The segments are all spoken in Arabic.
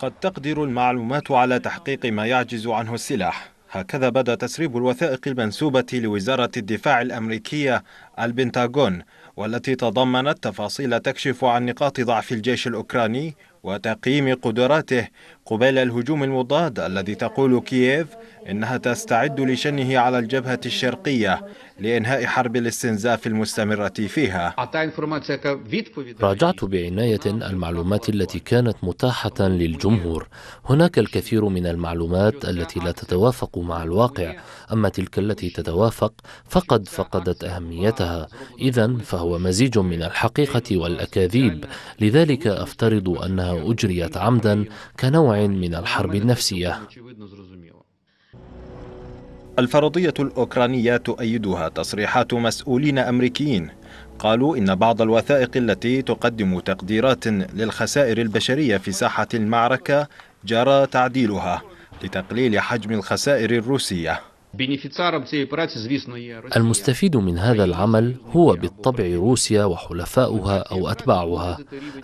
قد تقدر المعلومات على تحقيق ما يعجز عنه السلاح هكذا بدا تسريب الوثائق المنسوبة لوزارة الدفاع الأمريكية البنتاغون والتي تضمنت تفاصيل تكشف عن نقاط ضعف الجيش الأوكراني وتقييم قدراته قبيل الهجوم المضاد الذي تقول كييف إنها تستعد لشنه على الجبهة الشرقية لإنهاء حرب الاستنزاف المستمرة فيها راجعت بعناية المعلومات التي كانت متاحة للجمهور هناك الكثير من المعلومات التي لا تتوافق مع الواقع أما تلك التي تتوافق فقد فقدت أهميتها إذا فهو مزيج من الحقيقة والأكاذيب لذلك أفترض أنها أجريت عمدا كنوع من الحرب النفسية الفرضية الأوكرانية تؤيدها تصريحات مسؤولين أمريكيين قالوا إن بعض الوثائق التي تقدم تقديرات للخسائر البشرية في ساحة المعركة جرى تعديلها لتقليل حجم الخسائر الروسية المستفيد من هذا العمل هو بالطبع روسيا وحلفاؤها او اتباعها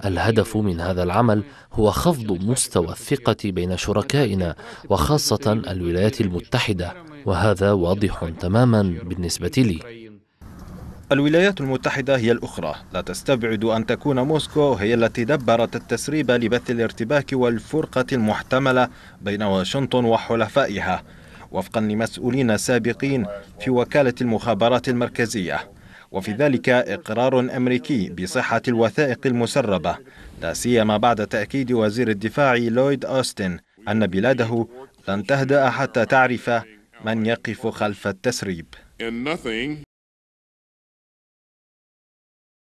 الهدف من هذا العمل هو خفض مستوى الثقه بين شركائنا وخاصه الولايات المتحده وهذا واضح تماما بالنسبه لي الولايات المتحدة هي الأخرى لا تستبعد أن تكون موسكو هي التي دبرت التسريب لبث الارتباك والفرقة المحتملة بين واشنطن وحلفائها وفقا لمسؤولين سابقين في وكالة المخابرات المركزية وفي ذلك إقرار أمريكي بصحة الوثائق المسربة لا سيما بعد تأكيد وزير الدفاع لويد أوستن أن بلاده لن تهدأ حتى تعرف من يقف خلف التسريب